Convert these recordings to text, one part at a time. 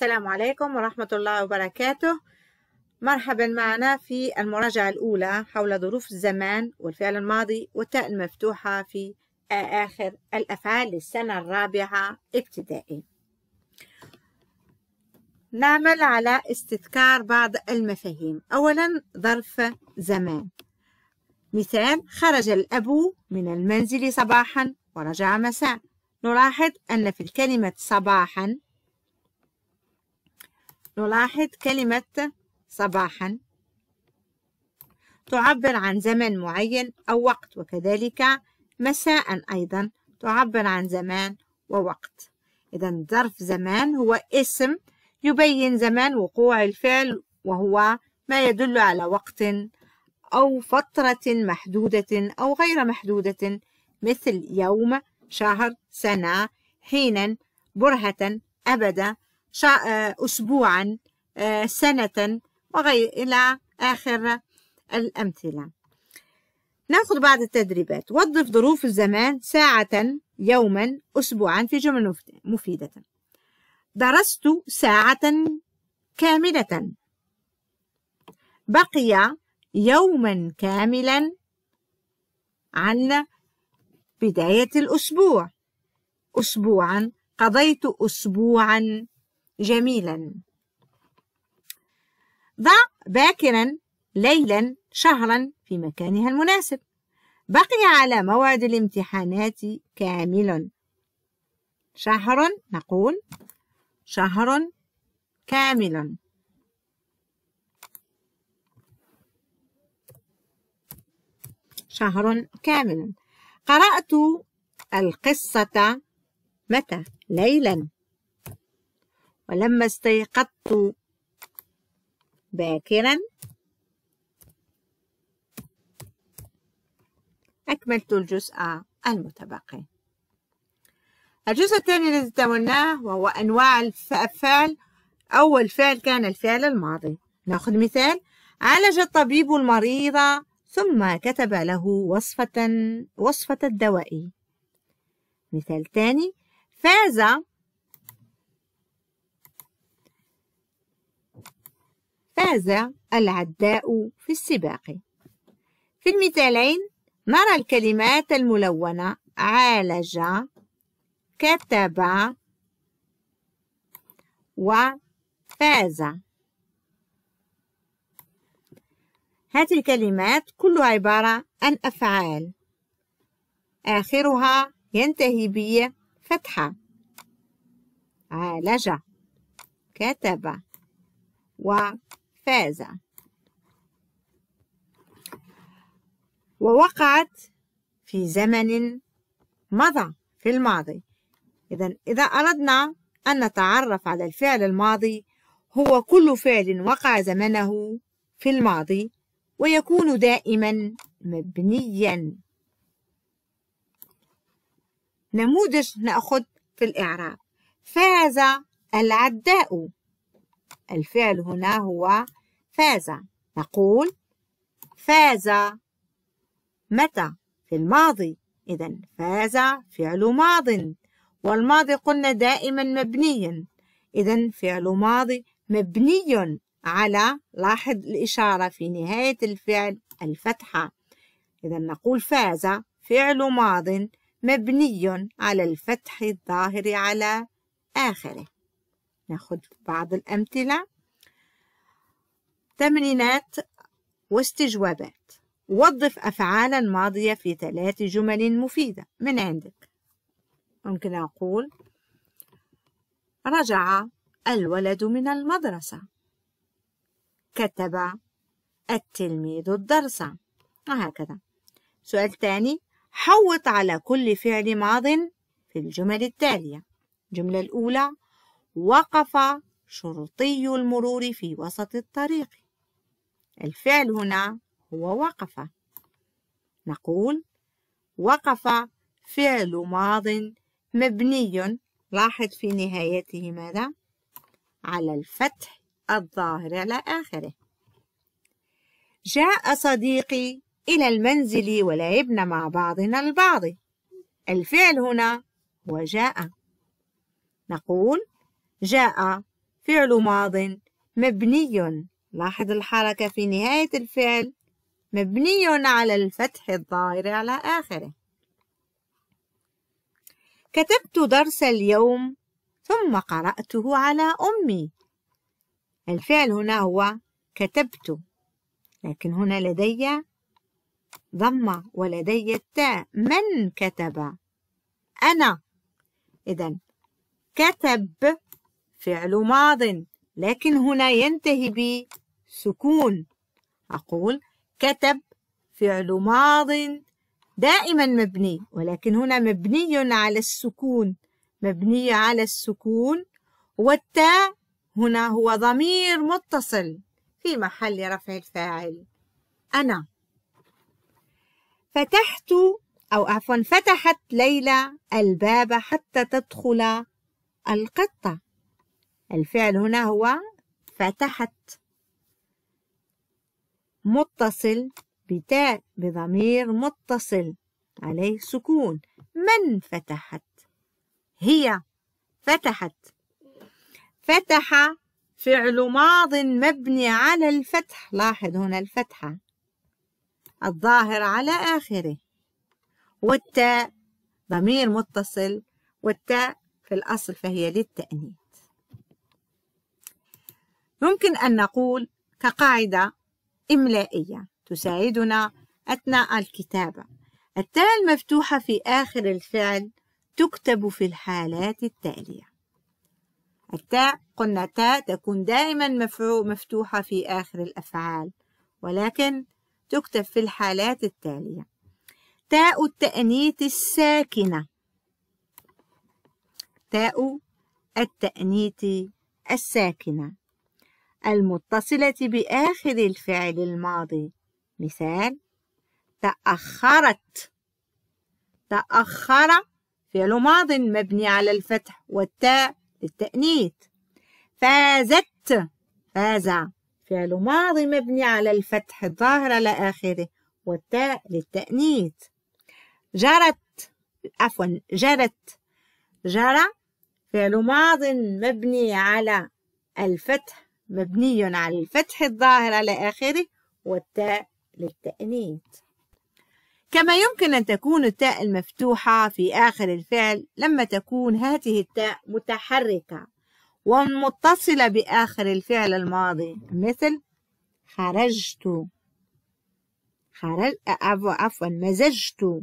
السلام عليكم ورحمة الله وبركاته مرحبا معنا في المراجعة الأولى حول ظروف الزمان والفعل الماضي والتاء المفتوحة في آخر الأفعال للسنة الرابعة ابتدائي نعمل على استذكار بعض المفاهيم أولا ظرف زمان مثال خرج الأب من المنزل صباحا ورجع مساء نلاحظ أن في الكلمة صباحا نلاحظ كلمة صباحا تعبر عن زمن معين أو وقت وكذلك مساء أيضا تعبر عن زمان ووقت إذا ظرف زمان هو اسم يبين زمان وقوع الفعل وهو ما يدل على وقت أو فترة محدودة أو غير محدودة مثل يوم شهر سنة حينا برهة أبدا آه، أسبوعا آه، سنة وغير إلى آخر الأمثلة نأخذ بعض التدريبات وظف ظروف الزمان ساعة يوما أسبوعا في جمل مفيدة درست ساعة كاملة بقي يوما كاملا عن بداية الأسبوع أسبوعا قضيت أسبوعا جميلا ضع باكرا ليلا شهرا في مكانها المناسب بقي على موعد الامتحانات كامل شهر نقول شهر كامل شهر كامل قرأت القصة متى؟ ليلا ولما استيقظت باكرا أكملت الجزء المتبقي الجزء الثاني الذي تناولناه وهو أنواع الأفعال أول فعل كان الفعل الماضي نأخذ مثال عالج الطبيب المريض ثم كتب له وصفة وصفة الدواء مثال ثاني فاز فاز العداء في السباق في المثالين نرى الكلمات الملونة عالج كتب وفاز هذه الكلمات كلها عبارة عن أفعال آخرها ينتهي بفتحة عالج كتب و فاز ووقعت في زمن مضى في الماضي إذا إذا أردنا أن نتعرف على الفعل الماضي هو كل فعل وقع زمنه في الماضي ويكون دائما مبنيا نموذج نأخذ في الإعراب فاز العداء الفعل هنا هو فاز نقول فاز متى في الماضي إذا فاز فعل ماض والماضي قلنا دائما مبني إذا فعل ماضي مبني على لاحظ الإشارة في نهاية الفعل الفتحة إذا نقول فاز فعل ماض مبني على الفتح الظاهر على آخره ناخد بعض الأمثلة تمرينات واستجوابات وظف أفعالا ماضية في ثلاث جمل مفيدة من عندك ممكن أقول رجع الولد من المدرسة كتب التلميذ الدرس وهكذا سؤال ثاني حوط على كل فعل ماض في الجمل التالية الجملة الأولى وقف شرطي المرور في وسط الطريق الفعل هنا هو وقف نقول وقف فعل ماض مبني لاحظ في نهايته ماذا على الفتح الظاهر على آخره جاء صديقي إلى المنزل ولعبنا مع بعضنا البعض الفعل هنا هو جاء نقول جاء فعل ماض مبني لاحظ الحركة في نهاية الفعل مبني على الفتح الظاهر على آخره كتبت درس اليوم ثم قرأته على أمي الفعل هنا هو كتبت لكن هنا لدي ضمة ولدي التاء من كتب أنا إذن كتب فعل ماض لكن هنا ينتهي بسكون أقول كتب فعل ماض دائما مبني ولكن هنا مبني على السكون مبني على السكون والتاء هنا هو ضمير متصل في محل رفع الفاعل أنا فتحت أو عفوا فتحت ليلى الباب حتى تدخل القطة الفعل هنا هو فتحت متصل بتاء بضمير متصل عليه سكون من فتحت هي فتحت فتح فعل ماض مبني على الفتح لاحظ هنا الفتحة الظاهر على آخره والتاء ضمير متصل والتاء في الأصل فهي للتأنيث يمكن أن نقول كقاعدة إملائية تساعدنا أثناء الكتابة التاء المفتوحة في آخر الفعل تكتب في الحالات التالية التاء قلنا تاء تكون دائما مفتوحة في آخر الأفعال ولكن تكتب في الحالات التالية تاء التأنيث الساكنة تاء التأنيث الساكنة المتصلة بآخر الفعل الماضي مثال تأخرت تأخر فعل ماض مبني على الفتح والتاء للتأنيث فازت فاز فعل ماض مبني على الفتح الظاهر على آخره والتاء للتأنيث جرت عفوا جرت جرى فعل ماض مبني على الفتح مبني على الفتح الظاهر على آخره والتاء للتأنيث كما يمكن أن تكون التاء المفتوحة في آخر الفعل لما تكون هذه التاء متحركة ومتصلة بآخر الفعل الماضي مثل خرجت خرج آه، عفوا عفوا مزجت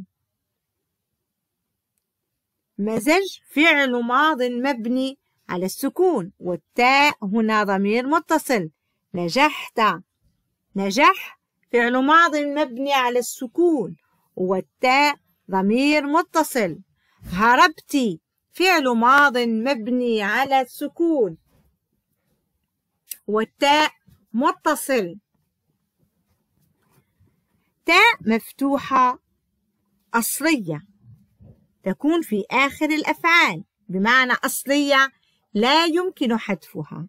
مزج فعل ماض مبني على السكون والتاء هنا ضمير متصل نجحت نجح فعل ماض مبني على السكون والتاء ضمير متصل هربت فعل ماض مبني على السكون والتاء متصل تاء مفتوحة أصلية تكون في آخر الأفعال بمعنى أصلية لا يمكن حذفها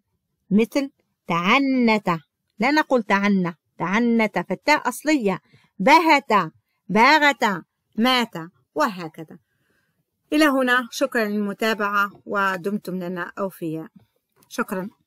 مثل تعنت لا نقول تعنى تعنت فالتاء أصلية بهت باغت مات وهكذا إلى هنا شكرا للمتابعة ودمتم لنا أوفياء شكرا